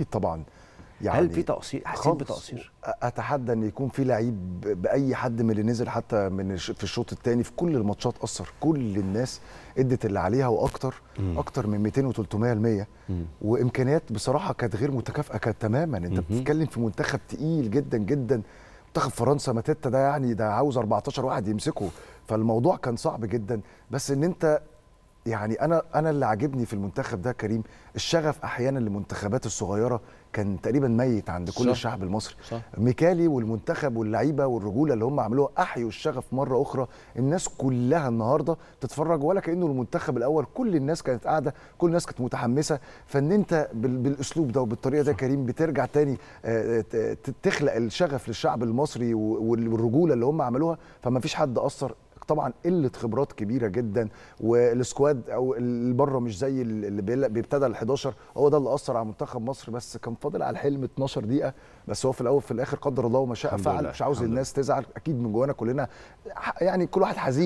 اكيد طبعا يعني هل في تقصير حسيت بتقصير اتحدى ان يكون في لعيب باي حد من اللي نزل حتى من في الشوط الثاني في كل الماتشات اثر كل الناس ادت اللي عليها واكتر مم. اكتر من 200 و300 وامكانيات بصراحه كانت غير متكافئه كانت تماما انت بتتكلم في منتخب تقيل جدا جدا منتخب فرنسا ماتيتا ده يعني ده عاوز 14 واحد يمسكه فالموضوع كان صعب جدا بس ان انت يعني انا انا اللي عاجبني في المنتخب ده كريم الشغف احيانا للمنتخبات الصغيره كان تقريبا ميت عند كل صح. الشعب المصري صح. ميكالي والمنتخب واللعيبه والرجوله اللي هم عملوها احيوا الشغف مره اخرى الناس كلها النهارده تتفرج ولا كانه المنتخب الاول كل الناس كانت قاعده كل الناس كانت متحمسه فان انت بالاسلوب ده وبالطريقه ده كريم بترجع تاني آه، تخلق الشغف للشعب المصري والرجوله اللي هم عملوها فما فيش حد اثر طبعا قله خبرات كبيره جدا والسكواد او اللي بره مش زي اللي بيبتدى ال 11 هو ده اللي اثر على منتخب مصر بس كان فاضل على الحلم 12 دقيقه بس هو في الاول في الاخر قدر الله وما شاء فعل مش عاوز الناس تزعل اكيد من جوانا كلنا يعني كل واحد حزين